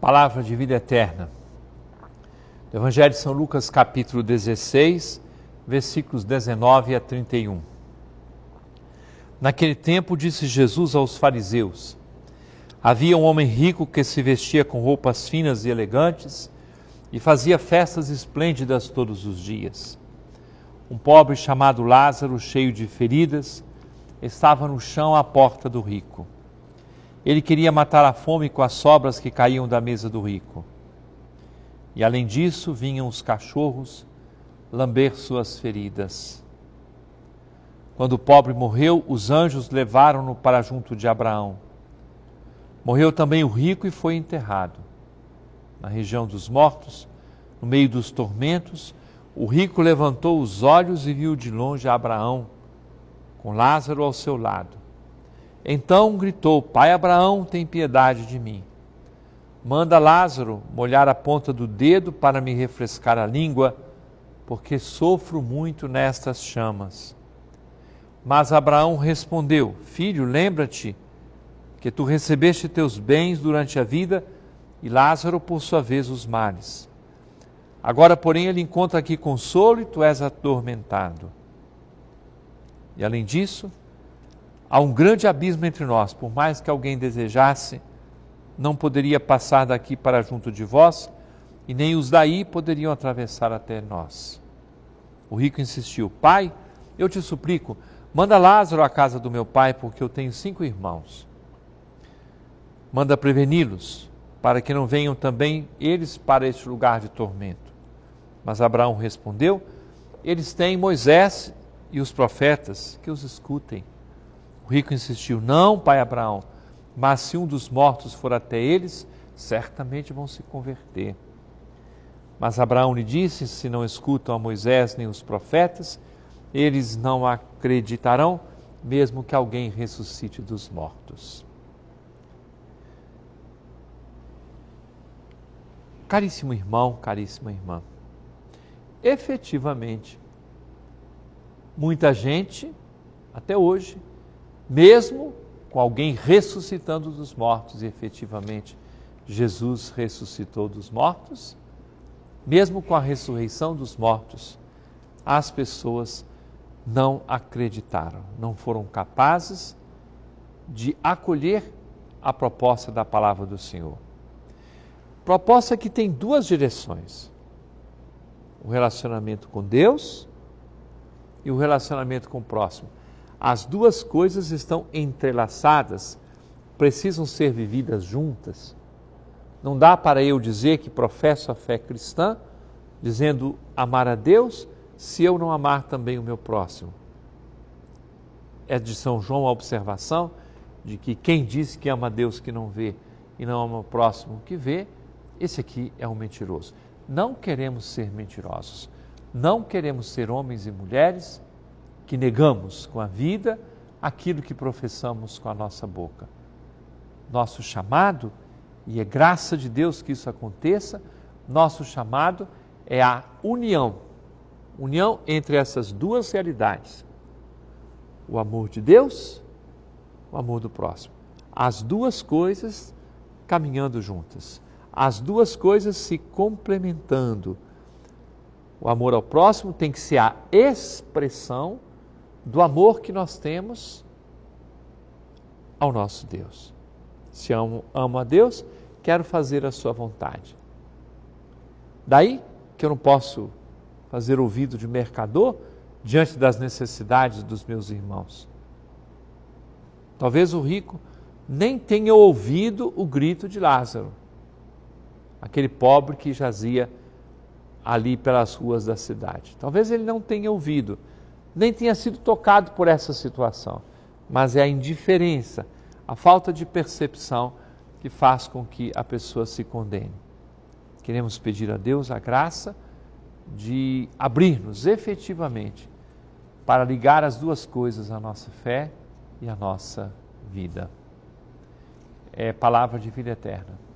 Palavra de vida eterna. Do Evangelho de São Lucas, capítulo 16, versículos 19 a 31. Naquele tempo disse Jesus aos fariseus: Havia um homem rico que se vestia com roupas finas e elegantes e fazia festas esplêndidas todos os dias. Um pobre chamado Lázaro, cheio de feridas, estava no chão à porta do rico. Ele queria matar a fome com as sobras que caíam da mesa do rico. E além disso, vinham os cachorros lamber suas feridas. Quando o pobre morreu, os anjos levaram-no para junto de Abraão. Morreu também o rico e foi enterrado. Na região dos mortos, no meio dos tormentos, o rico levantou os olhos e viu de longe Abraão, com Lázaro ao seu lado. Então gritou: Pai Abraão, tem piedade de mim. Manda Lázaro molhar a ponta do dedo para me refrescar a língua, porque sofro muito nestas chamas. Mas Abraão respondeu: Filho, lembra-te que tu recebeste teus bens durante a vida e Lázaro, por sua vez, os males. Agora, porém, ele encontra aqui consolo e tu és atormentado. E além disso, Há um grande abismo entre nós, por mais que alguém desejasse, não poderia passar daqui para junto de vós, e nem os daí poderiam atravessar até nós. O rico insistiu: Pai, eu te suplico, manda Lázaro à casa do meu pai, porque eu tenho cinco irmãos. Manda preveni-los, para que não venham também eles para este lugar de tormento. Mas Abraão respondeu: Eles têm Moisés e os profetas, que os escutem. O rico insistiu: Não, pai Abraão, mas se um dos mortos for até eles, certamente vão se converter. Mas Abraão lhe disse: Se não escutam a Moisés nem os profetas, eles não acreditarão, mesmo que alguém ressuscite dos mortos. Caríssimo irmão, caríssima irmã, efetivamente, muita gente, até hoje, mesmo com alguém ressuscitando dos mortos, e efetivamente Jesus ressuscitou dos mortos, mesmo com a ressurreição dos mortos, as pessoas não acreditaram, não foram capazes de acolher a proposta da palavra do Senhor. Proposta que tem duas direções: o relacionamento com Deus e o relacionamento com o próximo. As duas coisas estão entrelaçadas, precisam ser vividas juntas. Não dá para eu dizer que professo a fé cristã, dizendo amar a Deus, se eu não amar também o meu próximo. É de São João a observação de que quem diz que ama a Deus que não vê e não ama o próximo que vê, esse aqui é um mentiroso. Não queremos ser mentirosos, não queremos ser homens e mulheres que negamos com a vida aquilo que professamos com a nossa boca. Nosso chamado, e é graça de Deus que isso aconteça, nosso chamado é a união união entre essas duas realidades: o amor de Deus, o amor do próximo. As duas coisas caminhando juntas, as duas coisas se complementando. O amor ao próximo tem que ser a expressão do amor que nós temos ao nosso Deus. Se amo, amo a Deus, quero fazer a sua vontade. Daí que eu não posso fazer ouvido de mercador diante das necessidades dos meus irmãos. Talvez o rico nem tenha ouvido o grito de Lázaro, aquele pobre que jazia ali pelas ruas da cidade. Talvez ele não tenha ouvido, nem tinha sido tocado por essa situação, mas é a indiferença, a falta de percepção que faz com que a pessoa se condene. Queremos pedir a Deus a graça de abrir-nos efetivamente para ligar as duas coisas, a nossa fé e a nossa vida. É palavra de vida eterna.